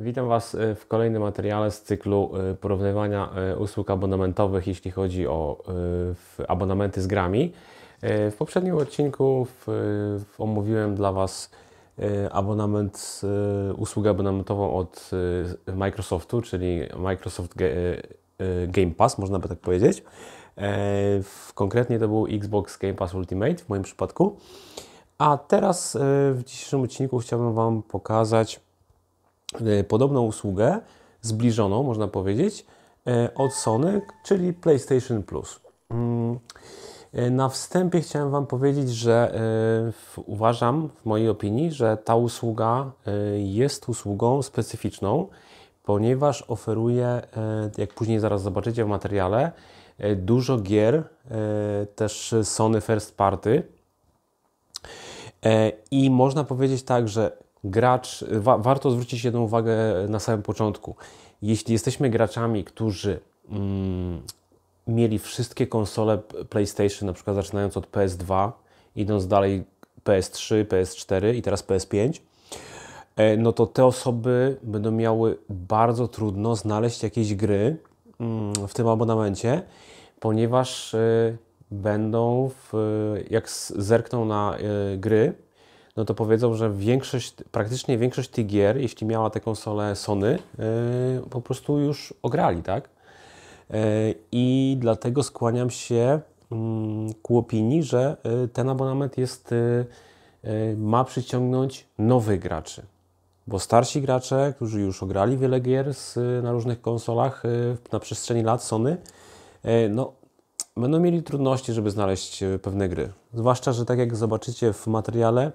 Witam Was e, w kolejnym materiale z cyklu e, porównywania e, usług abonamentowych, jeśli chodzi o abonamenty z grami. W poprzednim odcinku omówiłem dla Was abonament, usługę abonamentową od Microsoftu, czyli Microsoft Y, Game Pass, można by tak powiedzieć. E, konkretnie to był Xbox Game Pass Ultimate w moim przypadku. A teraz y, w dzisiejszym odcinku chciałbym Wam pokazać y, podobną usługę, zbliżoną, można powiedzieć, od Sony, czyli PlayStation Plus. Mm, na wstępie chciałem Wam powiedzieć, że uważam, w mojej opinii, że ta usługa jest usługą specyficzną ponieważ oferuje, e, jak później zaraz zobaczycie w materiale, e, dużo gier, e, też Sony First Party. I można powiedzieć tak, że gracz, wa warto zwrócić jedną uwagę na samym początku. Jeśli jesteśmy graczami, którzy mm, mieli wszystkie konsole PlayStation, na przykład zaczynając od PS2, idąc dalej PS3, PS4 i teraz PS5, E, no to te osoby będą miały bardzo trudno znaleźć jakieś gry mm, w tym abonamencie, ponieważ e, będą, w, jak zerkną na e, gry, no to powiedzą, że większość, praktycznie większość tych gier, jeśli miała tę konsolę Sony, po prostu już ograli, tak? I dlatego skłaniam się mm, ku opinii, że ten abonament jest, ma przyciągnąć nowych graczy. Bo starsi gracze, którzy już ograli wiele gier z, na różnych konsolach y, na przestrzeni lat Sony, y, no, będą mieli trudności, żeby znaleźć y, pewne gry. Zwłaszcza, że tak jak zobaczycie w materiale,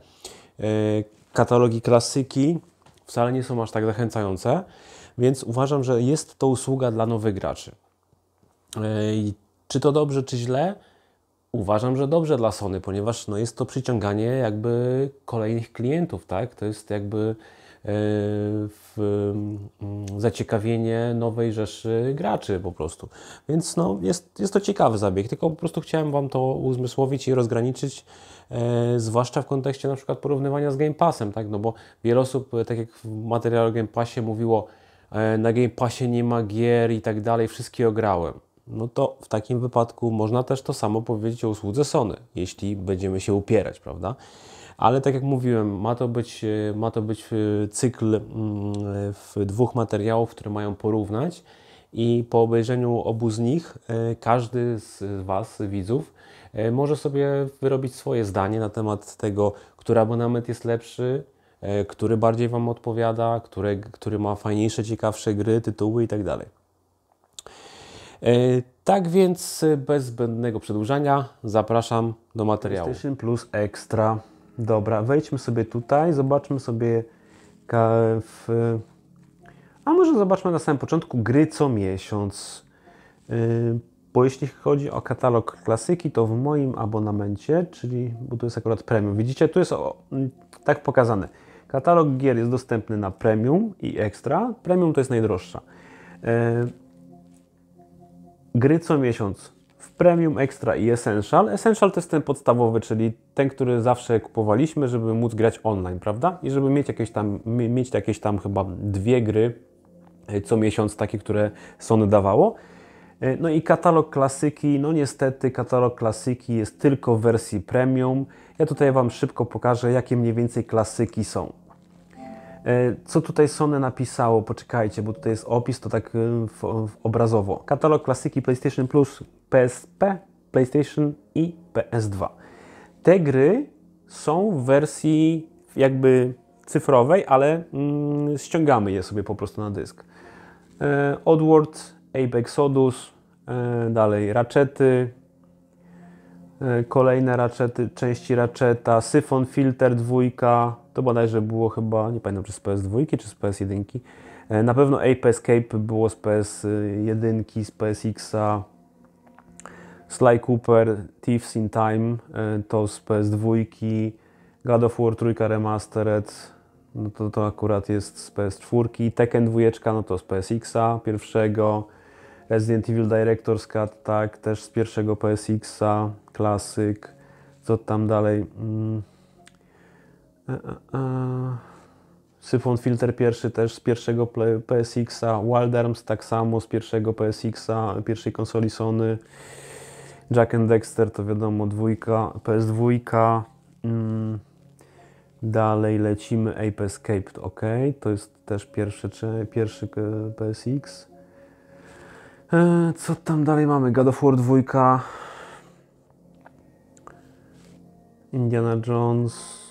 katalogi klasyki wcale nie są aż tak zachęcające, więc uważam, że jest to usługa dla nowych graczy. Czy to dobrze, czy źle? Uważam, że dobrze dla Sony, ponieważ no, jest to przyciąganie jakby kolejnych klientów, tak? To jest jakby E, w mm, zaciekawienie nowej rzeszy graczy po prostu. Więc no, jest, jest to ciekawy zabieg, tylko po prostu chciałem Wam to uzmysłowić i rozgraniczyć, e, zwłaszcza w kontekście na przykład porównywania z Game Passem, tak? no bo wiele osób, e, tak jak w materiale o Game Passie mówiło, na Game Passie nie ma gier i tak dalej, wszystkie ograłem. No to w takim wypadku można też to samo powiedzieć o usłudze Sony, jeśli będziemy się upierać, prawda? ale tak jak mówiłem, ma to być, y, ma to być y, cykl mm, w dwóch materiałów, które mają porównać i po obejrzeniu obu z nich y, każdy z Was, widzów, może sobie wyrobić swoje zdanie na temat tego, który abonament jest lepszy, który bardziej Wam odpowiada, który, który ma fajniejsze, ciekawsze gry, tytuły itd. Tak, tak więc bez zbędnego przedłużania zapraszam do materiału. PlayStation Plus Extra. Dobra, wejdźmy sobie tutaj, zobaczmy sobie w... A może zobaczmy na samym początku gry co miesiąc. Y, bo jeśli chodzi o katalog klasyki, to w moim abonamencie, czyli, bo tu jest akurat premium, widzicie, tu jest o, mm, tak pokazane. Katalog gier jest dostępny na premium i ekstra. Premium to jest najdroższa. Y, gry co miesiąc w Premium, Extra i Essential. Essential to jest ten podstawowy, czyli ten, który zawsze kupowaliśmy, żeby móc grać online, prawda? I żeby mieć jakieś tam, mieć jakieś tam chyba dwie gry e, co miesiąc, takie, które Sony dawało. E, no i katalog klasyki, no niestety katalog klasyki jest tylko w wersji premium. Ja tutaj Wam szybko pokażę, jakie mniej więcej klasyki są. E, co tutaj Sony napisało? Poczekajcie, bo tutaj jest opis, to tak obrazowo. Katalog klasyki PlayStation Plus PSP, PlayStation i PS2. Te gry są w wersji jakby cyfrowej, ale mm, ściągamy je sobie po prostu na dysk. E, Oddworld, Ape Exodus, e, dalej Ratchety, e, kolejne Ratchety, części Ratcheta, Siphon, Filter 2, to bodajże było chyba, nie pamiętam czy z PS2 czy z PS1. E, na pewno Ape Escape było z PS1, z psx Sly Cooper, Thieves in Time, y, to z PS2, God of War 3 Remastered, no to, to akurat jest z PS4, Tekken 2, no to z PSX-a pierwszego, Resident Evil Director's Cut, tak, też z pierwszego PSX-a, klasyk, co tam dalej, mm. e, e, e. Filter pierwszy też z pierwszego PSX-a, Wild Arms tak samo z pierwszego PSX-a, pierwszej konsoli Sony, Jack and Dexter to wiadomo, dwójka, PS2. Mm. Dalej lecimy Ape Escape, ok, to jest też pierwszy, czy, pierwszy e, PSX. E, co tam dalej mamy? God of War 2. Indiana Jones.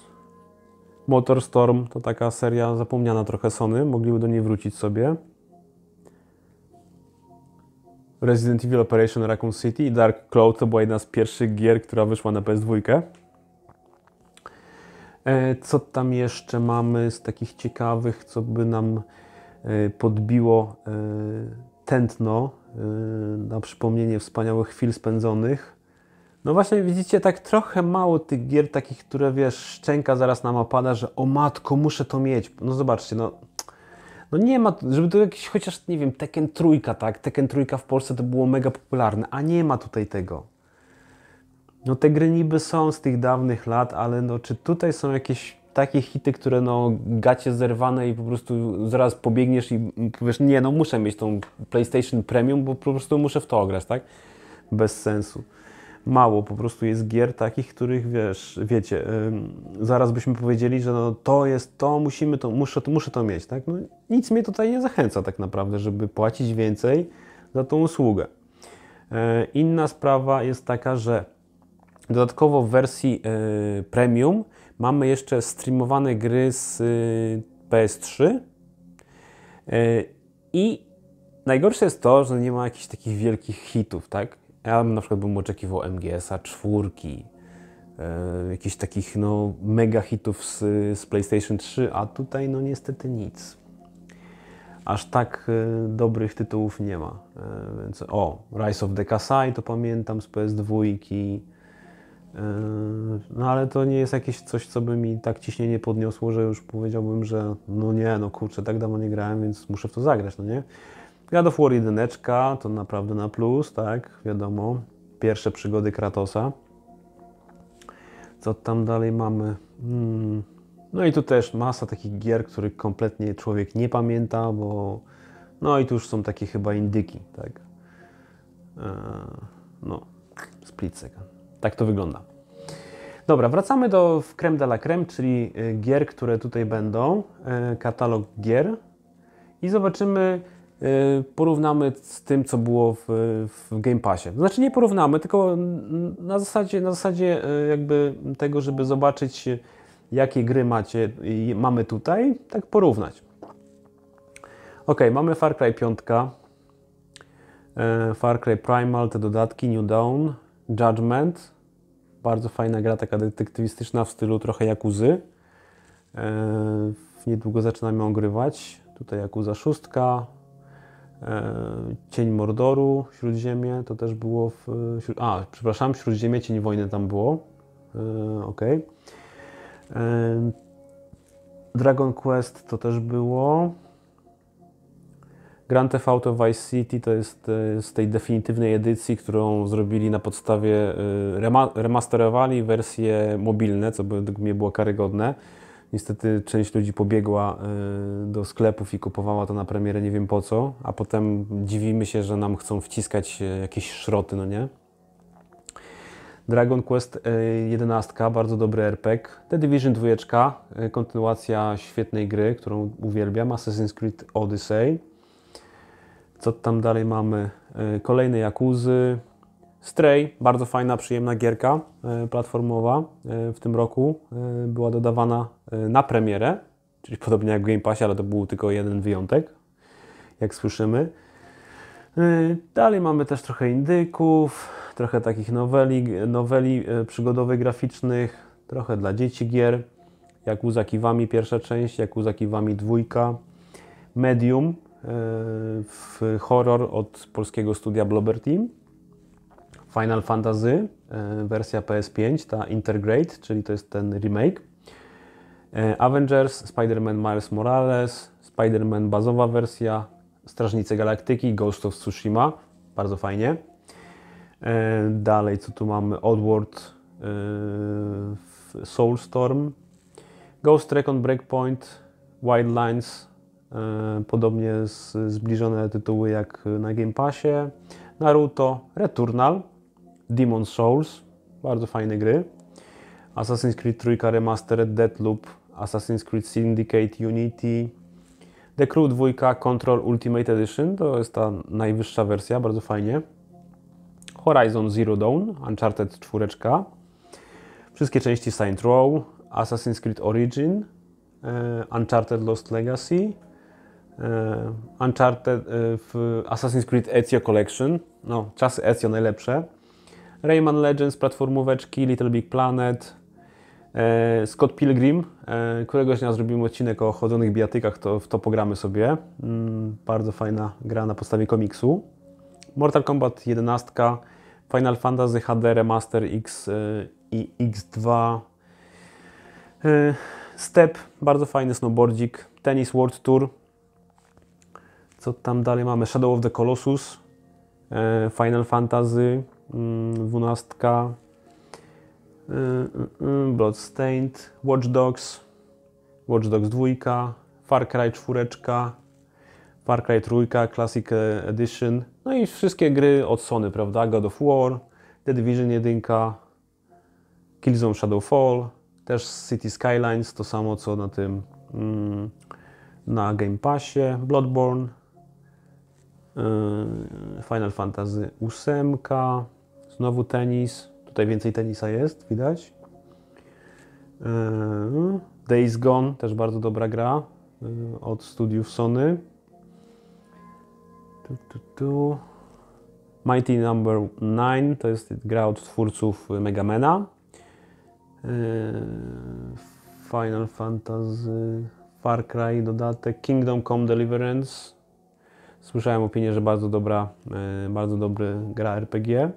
Motorstorm to taka seria zapomniana trochę Sony, mogliby do niej wrócić sobie. Resident Evil Operation Raccoon City i Dark Cloud to była jedna z pierwszych gier, która wyszła na PS2. E, co tam jeszcze mamy z takich ciekawych, co by nam e, podbiło e, tętno na przypomnienie wspaniałych chwil spędzonych? No właśnie widzicie, tak trochę mało tych gier takich, które wiesz, szczęka zaraz nam opada, że o matko, muszę to mieć. No zobaczcie, no no nie ma, żeby to jakiś chociaż, nie wiem, Tekken trójka, tak? Tekken trójka w Polsce to było mega popularne, a nie ma tutaj tego. No te gry niby są z tych dawnych lat, ale no czy tutaj są jakieś takie hity, które no gacie zerwane i po prostu zaraz pobiegniesz i powiesz, nie no muszę mieć tą PlayStation Premium, bo po prostu muszę w to grać, tak? Bez sensu mało po prostu jest gier takich, których wiesz, wiecie, zaraz byśmy powiedzieli, że no, to jest to, musimy to, muszę, muszę to mieć, tak? No, nic mnie tutaj nie zachęca tak naprawdę, żeby płacić więcej za tą usługę. E, inna sprawa jest taka, że dodatkowo w wersji e, premium mamy jeszcze streamowane gry z y, PS3 e, i najgorsze jest to, że nie ma jakichś takich wielkich hitów, tak? Ja na przykład bym oczekiwał MGS-a czwórki, e, jakichś takich no, mega hitów z, z PlayStation 3, a tutaj no niestety nic. Aż tak e, dobrych tytułów nie ma. E, więc, o, Rise of the Kasai to pamiętam z PS2. No ale to nie jest jakieś coś, co by mi tak ciśnienie podniosło, że już powiedziałbym, że no nie, no kurczę, tak dawno nie grałem, więc muszę w to zagrać, no nie? God of War to naprawdę na plus, tak, wiadomo. Pierwsze przygody Kratosa. Co tam dalej mamy? Hmm. No i tu też masa takich gier, których kompletnie człowiek nie pamięta, bo no i tu już są takie chyba indyki, tak. Eee, no, split second. Tak to wygląda. Dobra, wracamy do creme de la creme, czyli e, gier, które tutaj będą, e, katalog gier i zobaczymy, Y, porównamy z tym, co było w, w Game Passie. Znaczy nie porównamy, tylko na zasadzie, na zasadzie y, jakby tego, żeby zobaczyć, jakie gry macie, mamy tutaj, tak porównać. Ok, mamy Far Cry 5, y, Far Cry Primal, te dodatki, New Dawn, Judgment, bardzo fajna gra, taka detektywistyczna w stylu trochę Jakuzy. Niedługo zaczynamy ją grywać. Tutaj Jakuza 6, E, Cień Mordoru, Śródziemie, to też było w... A, przepraszam, Śródziemie, Cień Wojny tam było. E, ok. E, Dragon Quest to też było. Grand Theft Auto Vice City to jest z tej definitywnej edycji, którą zrobili na podstawie, remasterowali wersje mobilne, co by mnie było karygodne. Niestety część ludzi pobiegła y, do sklepów i kupowała to na premierę nie wiem po co, a potem dziwimy się, że nam chcą wciskać y, jakieś szroty, no nie? Dragon Quest 11, y, bardzo dobry RPG. The Division 2, kontynuacja świetnej gry, którą uwielbiam. Assassin's Creed Odyssey. Co tam dalej mamy? Kolejne Jakuzy, Stray, bardzo fajna, przyjemna gierka e, platformowa e, w tym roku e, była dodawana na premierę, czyli podobnie jak w Game Passie, ale to był tylko jeden wyjątek, jak słyszymy. Dalej mamy też trochę indyków, trochę takich noweli, noweli przygodowych, graficznych, trochę dla dzieci gier, jak Uzakiwami pierwsza część, jak Uzakiwami dwójka, Medium w horror od polskiego studia Blobber Team Final Fantasy, e, wersja PS5, ta Intergrade, czyli to jest ten remake. E, Avengers, Spider-Man Miles Morales, Spider-Man bazowa wersja, Strażnice Galaktyki, Ghost of Tsushima, bardzo fajnie. E, dalej, co tu mamy? Oddworld, Soulstorm, Ghost Recon Breakpoint, Wildlands, podobnie zbliżone tytuły jak na Game Passie, Naruto, Returnal, Demon Souls, bardzo fajne gry. Assassin's Creed 3 Remastered, Deadloop, Assassin's Creed Syndicate, Unity, The Crew 2 Control Ultimate Edition, to jest ta najwyższa wersja, bardzo fajnie. Horizon Zero Dawn, Uncharted 4, wszystkie części Saint Row, Assassin's Creed Origin, e, Uncharted Lost Legacy, e, Uncharted, e, Assassin's Creed Ezio Collection, no czasy Ezio najlepsze, Rayman Legends, platformóweczki, Little Big Planet, e, Scott Pilgrim. E, któregoś dnia zrobimy odcinek o chodzonych bijatykach, to, to pogramy sobie. Mm, bardzo fajna gra na podstawie komiksu. Mortal Kombat 11, Final Fantasy HD Remaster X e, i X2. Step, bardzo fajny snowboardzik. Tennis World Tour. Co tam dalej mamy? Shadow of the Colossus. Final Fantasy. Mm, dwunastka, y, y, y, Bloodstained, Watch Dogs, Watch Dogs 2, Far Cry 4, Far Cry 3, Classic Edition, no i wszystkie gry od Sony, prawda? God of War, The Division 1, Killzone Shadowfall, też City Skylines, to samo co na tym mm, na Game Passie, Bloodborne, Final Fantasy 8, Znowu tenis. Tutaj więcej tenisa jest, widać. Eee, Days Gone, też bardzo dobra gra e, od studiów Sony. Tu, tu, tu. Mighty Number no. 9 to jest gra od twórców Megamena. Eee, Final Fantasy, Far Cry dodatek, Kingdom Come Deliverance. Słyszałem opinię, że bardzo dobra, e, bardzo dobry gra RPG.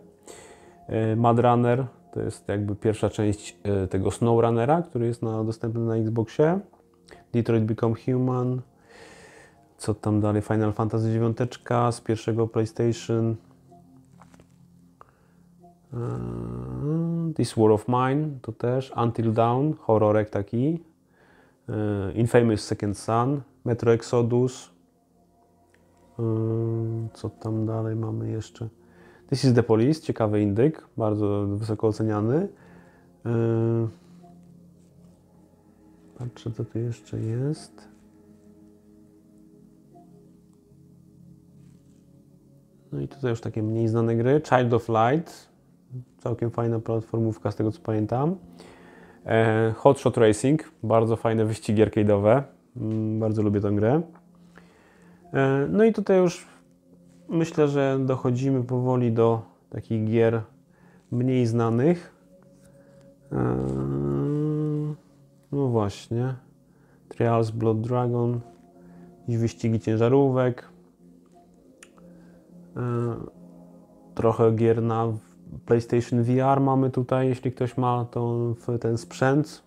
E, Mad Runner, to jest jakby pierwsza część e, tego Snow Runnera, który jest na, dostępny na Xboxie. Detroit Become Human. Co tam dalej? Final Fantasy 9 z pierwszego PlayStation. E, This War of Mine to też. Until Dawn, horrorek taki. Infamous Second Son, Metro Exodus. Co tam dalej mamy jeszcze? This is the Police, ciekawy indyk, bardzo wysoko oceniany. E, patrzę, co tu jeszcze jest. No i tutaj już takie mniej znane gry. Child of Light, całkiem fajna platformówka z tego co pamiętam. E, Hot Shot Racing, bardzo fajne wyścigi arcade'owe, mm, bardzo lubię tę grę. E, no i tutaj już myślę, że dochodzimy powoli do takich gier mniej znanych. Eee, no właśnie. Trials Blood Dragon, wyścigi ciężarówek, eee, trochę gier na PlayStation VR mamy tutaj, jeśli ktoś ma to ten sprzęt.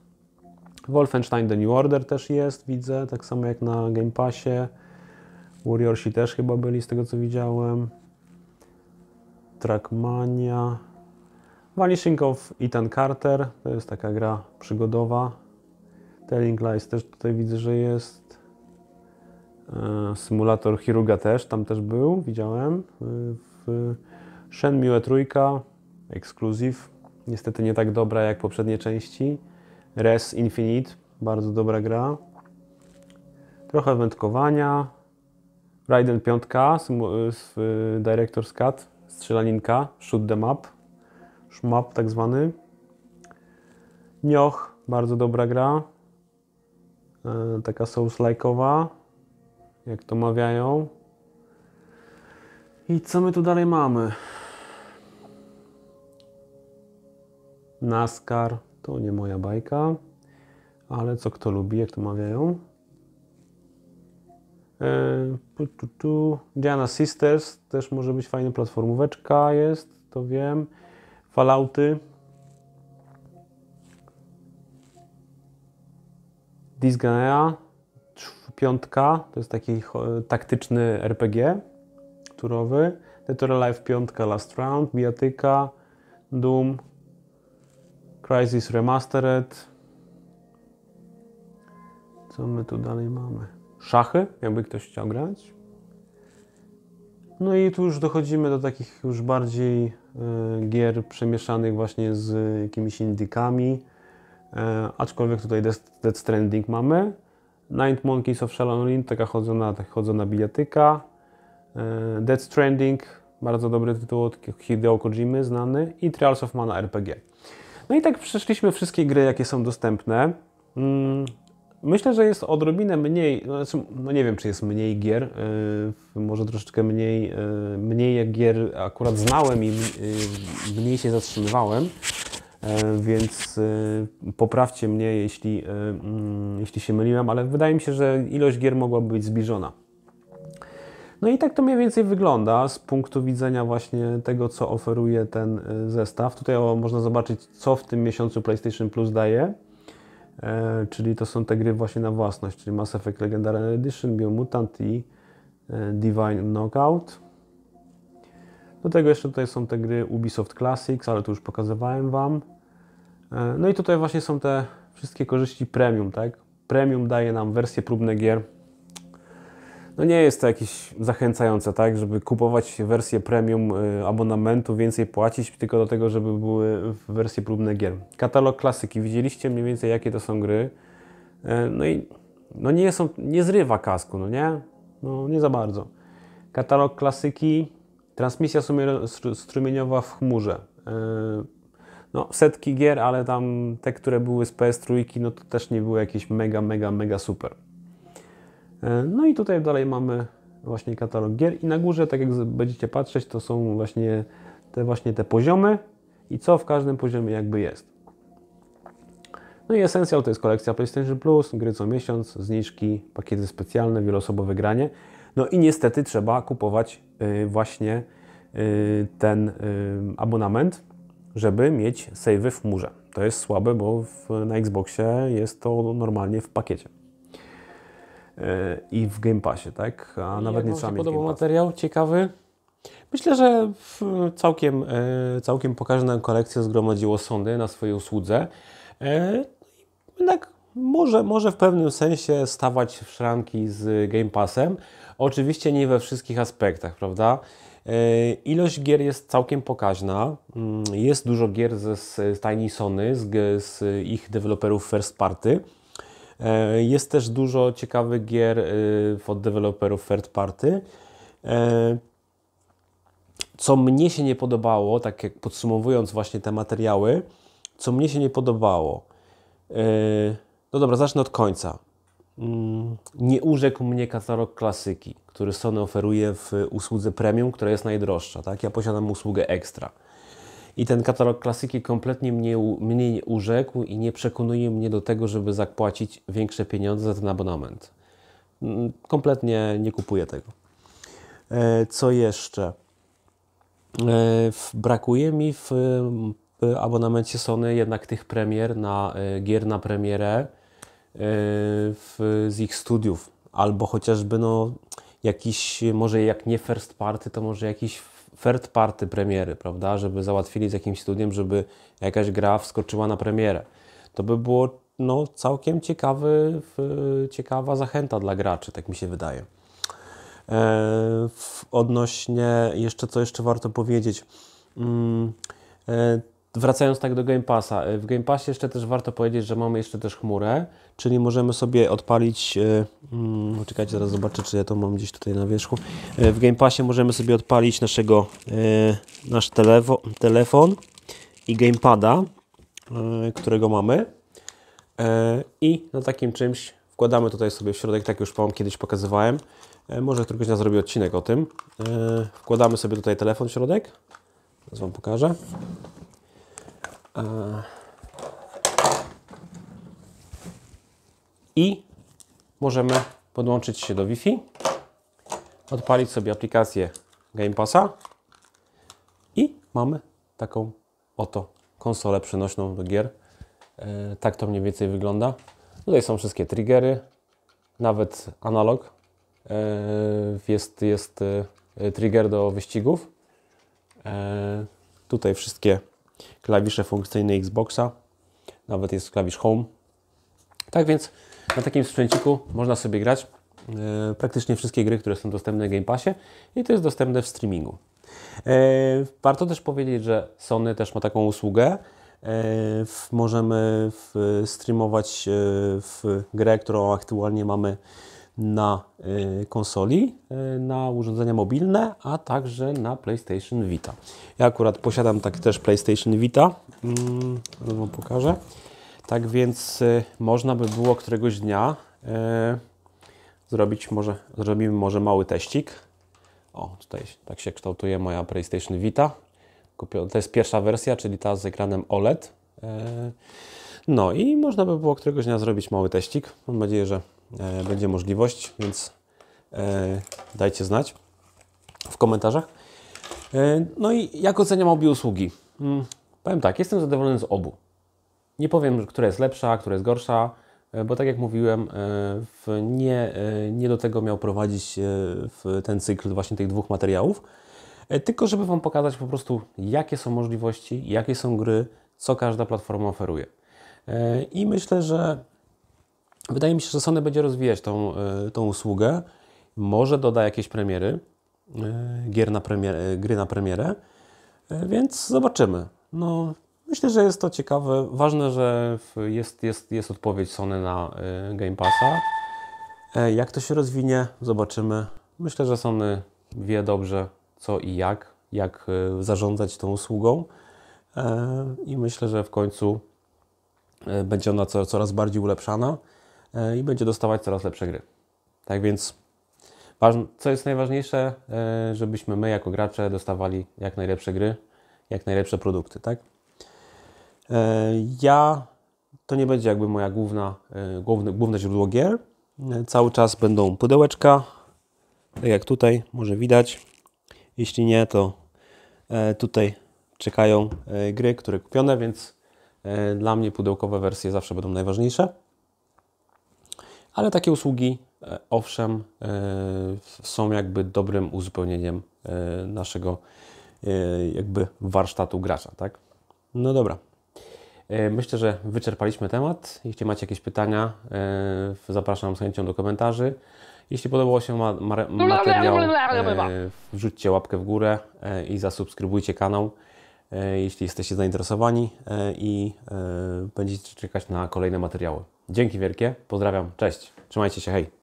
Wolfenstein The New Order też jest, widzę, tak samo jak na Game Passie. Warriorsi też chyba byli, z tego co widziałem. Trackmania. Vanishing of Ethan Carter, to jest taka gra przygodowa. Telling Lies też tutaj widzę, że jest. E, Symulator Chiruga też, tam też był, widziałem. E, w Shenmue trójka, Exclusive. niestety nie tak dobra jak poprzednie części. Res Infinite, bardzo dobra gra. Trochę wędkowania, Raiden 5, Director's Cut, strzelaninka, shoot the map, szmap tak zwany. Nioch, bardzo dobra gra, e, taka souls-like'owa, jak to mawiają. I co my tu dalej mamy? NASCAR, to nie moja bajka, ale co kto lubi, jak to mawiają. E, Diana Sisters też może być fajna platformóweczka, jest, to wiem. Falauty. Disgaea. Piątka, to jest taki taktyczny RPG turowy. Tetra or Alive 5, Last Round, Biatyka, Doom, Crisis Remastered. Co my tu dalej mamy? szachy, jakby ktoś chciał grać. No i tu już dochodzimy do takich już bardziej e, gier przemieszanych właśnie z jakimiś indykami, e, aczkolwiek tutaj Death Stranding mamy. Nine Monkeys of Shaolin, taka chodzona, taka chodzona bijatyka. E, Death Stranding, bardzo dobry tytuł od Hideo Kojimy, znany. I Trials of Mana RPG. No i tak przeszliśmy wszystkie gry, jakie są dostępne. Mm, Myślę, że jest odrobinę mniej, no, znaczy, no nie wiem, czy jest mniej gier, yy, może troszeczkę mniej, yy, mniej jak gier akurat znałem i yy, mniej się zatrzymywałem, więc poprawcie mnie, jeśli, mm, jeśli się myliłem, ale wydaje mi się, że ilość gier mogłaby być zbliżona. No i tak to mniej więcej wygląda z punktu widzenia właśnie tego, co oferuje ten zestaw. Tutaj można zobaczyć, co w tym miesiącu PlayStation Plus daje. E, czyli to są te gry właśnie na własność, czyli Mass Effect Legendary Edition, Biomutant i e, Divine Knockout. Do tego jeszcze tutaj są te gry Ubisoft Classics, ale to już pokazywałem Wam. E, no i tutaj właśnie są te wszystkie korzyści premium, tak? Premium daje nam wersję próbne gier no nie jest to jakieś zachęcające, tak, żeby kupować wersję premium y, abonamentu, więcej płacić, tylko do tego, żeby były wersje próbne gier. Katalog klasyki, widzieliście mniej więcej jakie to są gry, e, no i no nie, są, nie zrywa kasku, no nie? No nie za bardzo. Katalog klasyki, transmisja strumieniowa w chmurze. E, no, setki gier, ale tam te, które były z PS3, no to też nie były jakieś mega, mega, mega super. E, no i tutaj dalej mamy właśnie katalog gier i na górze, tak jak będziecie patrzeć, to są właśnie te, właśnie te poziomy i co w każdym poziomie jakby jest. No i esencjal to jest kolekcja PlayStation Plus, gry co miesiąc, zniżki, pakiety specjalne, wieloosobowe granie. No i niestety trzeba kupować y, właśnie y, ten y, abonament, żeby mieć savey w chmurze. To jest słabe, bo na Xboxie jest to normalnie w pakiecie. E, i w Game Passie, tak? A nawet nie trzeba mieć materiał, ciekawy. Myślę, że całkiem, e, całkiem pokaźną kolekcja zgromadziło Sony na swojej usłudze. E, jednak może, może w pewnym sensie stawać w szranki z Game Passem. Oczywiście nie we wszystkich aspektach, prawda? Ilość gier jest całkiem pokaźna. Mm, jest dużo gier ze z Sony, z, z ich deweloperów First Party. E, jest też dużo ciekawych gier y, od deweloperów third party. E, co mnie się nie podobało, tak jak podsumowując właśnie te materiały, co mnie się nie podobało. E, no dobra, zacznę od końca. Mm, nie urzekł mnie katalog klasyki, który Sony oferuje w usłudze premium, która jest najdroższa. Tak? Ja posiadam usługę ekstra. I ten katalog klasyki kompletnie mnie, mnie urzekł i nie przekonuje mnie do tego, żeby zapłacić większe pieniądze za ten abonament. Mm, kompletnie nie kupuję tego. E, co jeszcze? E, brakuje mi w abonamencie Sony jednak tych premier na e, gier na premierę w, z ich studiów, albo chociażby no jakiś, może jak nie first party, to może jakiś third party premiery, prawda, żeby załatwili z jakimś studiem, żeby jakaś gra wskoczyła na premierę. To by było no, całkiem ciekawy, ciekawa zachęta dla graczy, tak mi się wydaje. E, odnośnie jeszcze, co jeszcze warto powiedzieć. Mm, e, Wracając tak do Game Passa. Y, w Game Passie jeszcze też warto powiedzieć, że mamy jeszcze też chmurę, czyli możemy sobie odpalić. Hmm, czekajcie, zaraz zobaczę, czy ja to mam gdzieś tutaj na wierzchu. Y, w Game Passie możemy sobie odpalić naszego nasz telefo, telefon i gamepada, którego mamy. I na takim czymś wkładamy tutaj sobie w środek, tak już Wam kiedyś pokazywałem. Może któregoś nas zrobi odcinek o tym. Wkładamy sobie tutaj telefon w środek. zaraz Wam pokażę. I możemy podłączyć się do Wi-Fi, odpalić sobie aplikację Game Passa i mamy taką oto konsolę przenośną do gier. E, tak to mniej więcej wygląda. Tutaj są wszystkie triggery, nawet analog. E, jest, jest e, trigger do wyścigów. Tutaj wszystkie klawisze funkcyjne Xboxa, nawet jest klawisz Home. Tak więc na takim sprzęciku można sobie grać e, praktycznie wszystkie gry, które są dostępne w Game Passie i to jest dostępne w streamingu. E, warto też powiedzieć, że Sony też ma taką usługę. E, możemy w, streamować w grę, którą aktualnie mamy na y, konsoli, y, na urządzenia mobilne, a także na PlayStation Vita. Ja akurat posiadam tak też PlayStation Vita, mm, zaraz Wam pokażę. Tak więc y, można by było któregoś dnia zrobić może, zrobimy może mały teścik. O, tutaj tak się kształtuje moja PlayStation Vita. To jest pierwsza wersja, czyli ta z ekranem OLED. No i można by było któregoś dnia zrobić mały teścik. Mam nadzieję, że e, będzie możliwość, więc e, dajcie znać w komentarzach. E, no i jak oceniam obie usługi? Hmm, powiem tak, jestem zadowolony z obu. Nie powiem, która jest lepsza, która jest gorsza, e, bo tak jak mówiłem, e, nie, e, nie do tego miał prowadzić ten cykl właśnie tych dwóch materiałów, tylko żeby Wam pokazać po prostu, jakie są możliwości, jakie są gry, co każda platforma oferuje. E, I myślę, że wydaje mi się, że Sony będzie rozwijać tą, e, tą usługę. Może doda jakieś premiery, e, gier na premierę, gry na premierę, więc zobaczymy. No, myślę, że jest to ciekawe. Ważne, że jest, jest, jest odpowiedź Sony na Game Passa. Jak to się rozwinie, zobaczymy. Myślę, że Sony wie dobrze co i jak, jak zarządzać tą usługą. I myślę, że w końcu E, będzie ona coraz bardziej ulepszana e, i będzie dostawać coraz lepsze gry. Tak więc, co jest najważniejsze, e, żebyśmy my jako gracze dostawali jak najlepsze gry, jak najlepsze produkty, tak? Ja, to nie będzie jakby moja główna, główne, główne źródło gier. Cały czas będą pudełeczka, tak jak tutaj, może widać. Jeśli nie, to tutaj czekają gry, które kupione, więc E, dla mnie pudełkowe wersje zawsze będą najważniejsze, ale takie usługi, e, owszem, e, są jakby dobrym uzupełnieniem naszego jakby warsztatu gracza, tak? No dobra. Myślę, że wyczerpaliśmy temat. Jeśli macie jakieś pytania, zapraszam z chęcią do komentarzy. Jeśli podobało się materiał, wrzućcie łapkę w górę i zasubskrybujcie kanał. E, jeśli jesteście zainteresowani e, i e, będziecie czekać na kolejne materiały. Dzięki wielkie, pozdrawiam, cześć, trzymajcie się, hej!